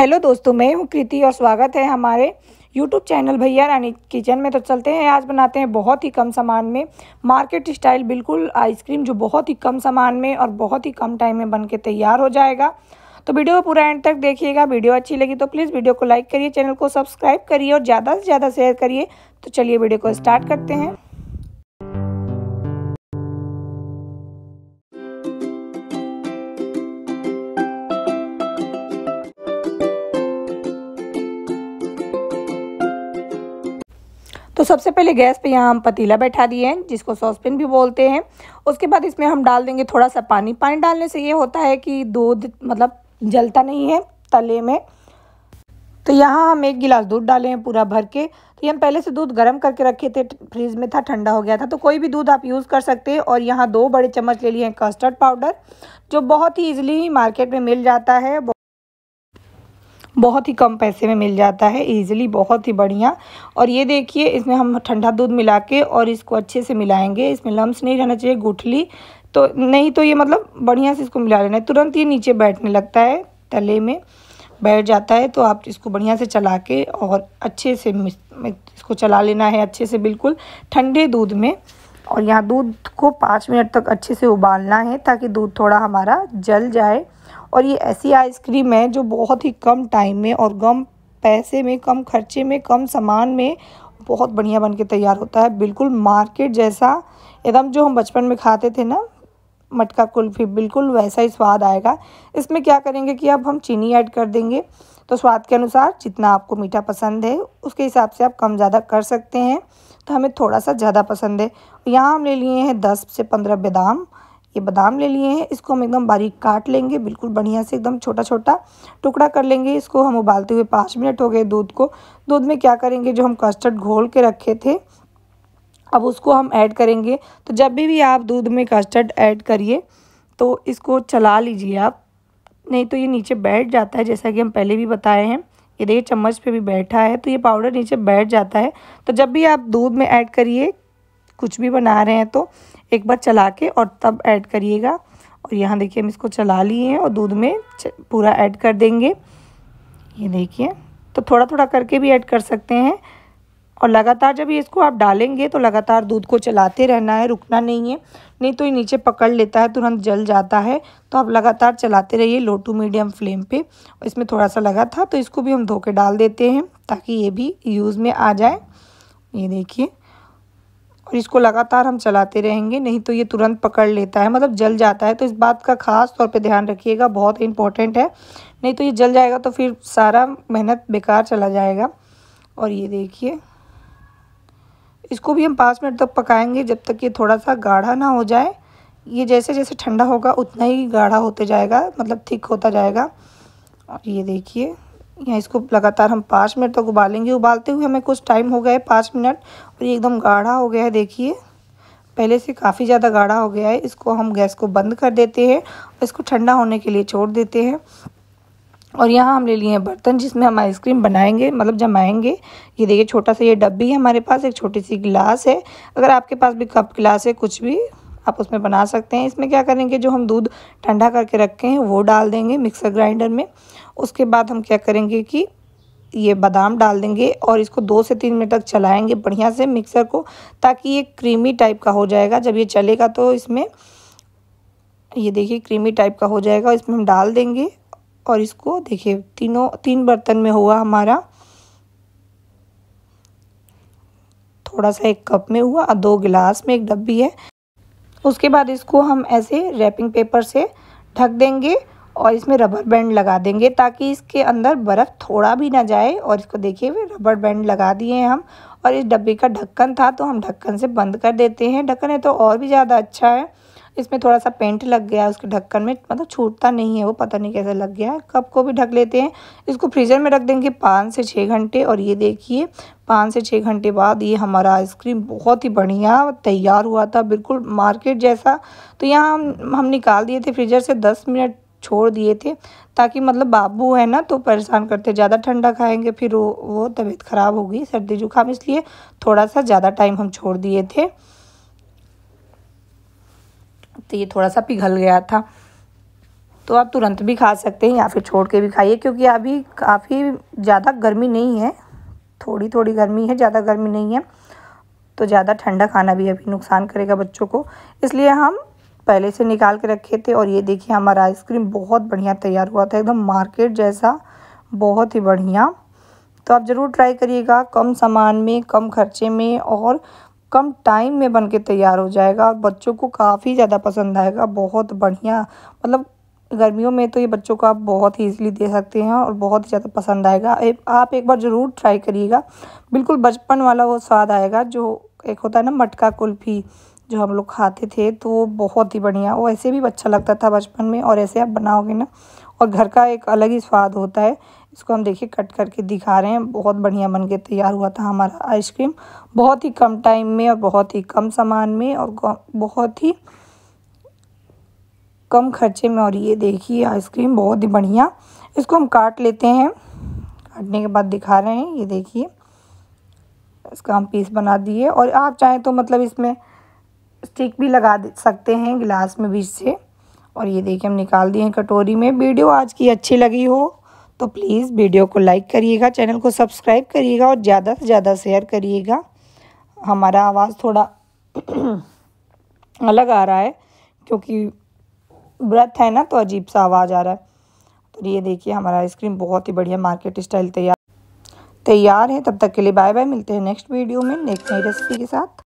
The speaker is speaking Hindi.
हेलो दोस्तों मैं हूँ कृति और स्वागत है हमारे यूट्यूब चैनल भैया रानी किचन में तो चलते हैं आज बनाते हैं बहुत ही कम सामान में मार्केट स्टाइल बिल्कुल आइसक्रीम जो बहुत ही कम सामान में और बहुत ही कम टाइम में बन के तैयार हो जाएगा तो वीडियो को पूरा एंड तक देखिएगा वीडियो अच्छी लगी तो प्लीज़ वीडियो को लाइक करिए चैनल को सब्सक्राइब करिए और ज़्यादा से ज़्यादा शेयर करिए तो चलिए वीडियो को स्टार्ट करते हैं तो सबसे पहले गैस पे यहाँ हम पतीला बैठा दिए हैं जिसको सॉसपेन भी बोलते हैं उसके बाद इसमें हम डाल देंगे थोड़ा सा पानी पानी डालने से ये होता है कि दूध मतलब जलता नहीं है तले में तो यहाँ हम एक गिलास दूध डाले हैं पूरा भर के तो ये हम पहले से दूध गर्म करके रखे थे फ्रीज में था ठंडा हो गया था तो कोई भी दूध आप यूज़ कर सकते हैं और यहाँ दो बड़े चम्मच ले लिए हैं कस्टर्ड पाउडर जो बहुत ही ईजिली मार्केट में मिल जाता है बहुत ही कम पैसे में मिल जाता है ईज़िली बहुत ही बढ़िया और ये देखिए इसमें हम ठंडा दूध मिला के और इसको अच्छे से मिलाएंगे इसमें लम्स नहीं रहना चाहिए गुठली तो नहीं तो ये मतलब बढ़िया से इसको मिला लेना है तुरंत ये नीचे बैठने लगता है तले में बैठ जाता है तो आप इसको बढ़िया से चला के और अच्छे से इसको चला लेना है अच्छे से बिल्कुल ठंडे दूध में और यहाँ दूध को पाँच मिनट तक अच्छे से उबालना है ताकि दूध थोड़ा हमारा जल जाए और ये ऐसी आइसक्रीम है जो बहुत ही कम टाइम में और कम पैसे में कम खर्चे में कम सामान में बहुत बढ़िया बन के तैयार होता है बिल्कुल मार्केट जैसा एकदम जो हम बचपन में खाते थे ना मटका कुल्फ़ी बिल्कुल वैसा ही स्वाद आएगा इसमें क्या करेंगे कि अब हम चीनी ऐड कर देंगे तो स्वाद के अनुसार जितना आपको मीठा पसंद है उसके हिसाब से आप कम ज़्यादा कर सकते हैं तो हमें थोड़ा सा ज़्यादा पसंद है यहाँ हम ले लिए हैं दस से पंद्रह बादाम ये बादाम ले लिए हैं इसको हम एकदम बारीक काट लेंगे बिल्कुल बढ़िया से एकदम छोटा छोटा टुकड़ा कर लेंगे इसको हम उबालते हुए पाँच मिनट हो गए दूध को दूध में क्या करेंगे जो हम कस्टर्ड घोल के रखे थे अब उसको हम ऐड करेंगे तो जब भी, भी आप दूध में कस्टर्ड ऐड करिए तो इसको चला लीजिए आप नहीं तो ये नीचे बैठ जाता है जैसा कि हम पहले भी बताए हैं ये देखिए चम्मच पे भी बैठा है तो ये पाउडर नीचे बैठ जाता है तो जब भी आप दूध में ऐड करिए कुछ भी बना रहे हैं तो एक बार चला के और तब ऐड करिएगा और यहाँ देखिए हम इसको चला लिए हैं और दूध में पूरा ऐड कर देंगे ये देखिए तो थोड़ा थोड़ा करके भी ऐड कर सकते हैं और लगातार जब ये इसको आप डालेंगे तो लगातार दूध को चलाते रहना है रुकना नहीं है नहीं तो ये नीचे पकड़ लेता है तुरंत जल जाता है तो आप लगातार चलाते रहिए लो टू मीडियम फ्लेम पे और इसमें थोड़ा सा लगा था तो इसको भी हम धो के डाल देते हैं ताकि ये भी यूज़ में आ जाए ये देखिए और इसको लगातार हम चलाते रहेंगे नहीं तो ये तुरंत पकड़ लेता है मतलब जल जाता है तो इस बात का खास तौर पे ध्यान रखिएगा बहुत इंपॉर्टेंट है नहीं तो ये जल जाएगा तो फिर सारा मेहनत बेकार चला जाएगा और ये देखिए इसको भी हम पाँच मिनट तक पकाएंगे जब तक ये थोड़ा सा गाढ़ा ना हो जाए ये जैसे जैसे ठंडा होगा उतना ही गाढ़ा होते जाएगा मतलब थिक होता जाएगा और ये देखिए या इसको लगातार हम पाँच मिनट तक उबालेंगे उबालते हुए हमें कुछ टाइम हो गया है पाँच मिनट और ये एकदम गाढ़ा हो गया है देखिए पहले से काफ़ी ज़्यादा गाढ़ा हो गया है इसको हम गैस को बंद कर देते हैं और इसको ठंडा होने के लिए छोड़ देते हैं और यहाँ हम ले लिए हैं बर्तन जिसमें हम आइसक्रीम बनाएंगे मतलब जमाएंगे ये देखिए छोटा सा ये डब्बी है हमारे पास एक छोटी सी गिलास है अगर आपके पास भी कप गिलास है कुछ भी आप उसमें बना सकते हैं इसमें क्या करेंगे जो हम दूध ठंडा करके रखे हैं वो डाल देंगे मिक्सर ग्राइंडर में उसके बाद हम क्या करेंगे कि ये बादाम डाल देंगे और इसको दो से तीन मिनट तक चलाएंगे बढ़िया से मिक्सर को ताकि ये क्रीमी टाइप का हो जाएगा जब ये चलेगा तो इसमें ये देखिए क्रीमी टाइप का हो जाएगा इसमें हम डाल देंगे और इसको देखिए तीनों तीन बर्तन में हुआ हमारा थोड़ा सा एक कप में हुआ और दो गिलास में एक डब्बी है उसके बाद इसको हम ऐसे रैपिंग पेपर से ढक देंगे और इसमें रबर बैंड लगा देंगे ताकि इसके अंदर बर्फ़ थोड़ा भी ना जाए और इसको देखिए रबर बैंड लगा दिए हैं हम और इस डब्बे का ढक्कन था तो हम ढक्कन से बंद कर देते हैं ढक्कन है तो और भी ज़्यादा अच्छा है इसमें थोड़ा सा पेंट लग गया है उसके ढक्कन में मतलब छूटता नहीं है वो पता नहीं कैसे लग गया है कप को भी ढक लेते हैं इसको फ्रीज़र में रख देंगे पाँच से छः घंटे और ये देखिए पाँच से छः घंटे बाद ये हमारा आइसक्रीम बहुत ही बढ़िया तैयार हुआ था बिल्कुल मार्केट जैसा तो यहाँ हम हम निकाल दिए थे फ्रीजर से दस मिनट छोड़ दिए थे ताकि मतलब बाबू है ना तो परेशान करते ज़्यादा ठंडा खाएंगे फिर वो वो तबीयत ख़राब होगी सर्दी जुकाम इसलिए थोड़ा सा ज़्यादा टाइम हम छोड़ दिए थे तो ये थोड़ा सा पिघल गया था तो आप तुरंत भी खा सकते हैं या फिर छोड़ के भी खाइए क्योंकि अभी काफ़ी ज़्यादा गर्मी नहीं है थोड़ी थोड़ी गर्मी है ज़्यादा गर्मी नहीं है तो ज़्यादा ठंडा खाना भी अभी नुकसान करेगा बच्चों को इसलिए हम पहले से निकाल के रखे थे और ये देखिए हमारा आइसक्रीम बहुत बढ़िया तैयार हुआ था एकदम मार्केट जैसा बहुत ही बढ़िया तो आप ज़रूर ट्राई करिएगा कम सामान में कम खर्चे में और कम टाइम में बन के तैयार हो जाएगा और बच्चों को काफ़ी ज़्यादा पसंद आएगा बहुत बढ़िया मतलब गर्मियों में तो ये बच्चों को आप बहुत ही ईजिली दे सकते हैं और बहुत ही ज़्यादा पसंद आएगा आप एक बार ज़रूर ट्राई करिएगा बिल्कुल बचपन वाला वो स्वाद आएगा जो एक होता है ना मटका कुल्फ़ी जो हम लोग खाते थे तो वो बहुत ही बढ़िया वो ऐसे भी अच्छा लगता था बचपन में और ऐसे आप बनाओगे ना और घर का एक अलग ही स्वाद होता है इसको हम देखिए कट करके दिखा रहे हैं बहुत बढ़िया बन के तैयार हुआ था हमारा आइसक्रीम बहुत ही कम टाइम में और बहुत ही कम सामान में और बहुत ही कम खर्चे में और ये देखिए आइसक्रीम बहुत ही बढ़िया इसको हम काट लेते हैं काटने के बाद दिखा रहे हैं ये देखिए इसका हम पीस बना दिए और आप चाहें तो मतलब इसमें स्टिक भी लगा सकते हैं गिलास में बीच से और ये देखिए हम निकाल दिए हैं कटोरी में वीडियो आज की अच्छी लगी हो तो प्लीज़ वीडियो को लाइक करिएगा चैनल को सब्सक्राइब करिएगा और ज़्यादा से ज़्यादा शेयर करिएगा हमारा आवाज़ थोड़ा अलग आ रहा है क्योंकि ब्रथ है ना तो अजीब सा आवाज़ आ रहा है तो ये देखिए हमारा आइसक्रीम बहुत ही बढ़िया मार्केट स्टाइल तैयार तैयार है तब तक के लिए बाय बाय मिलते हैं नेक्स्ट वीडियो में नेक्स्ट नई रेसिपी के साथ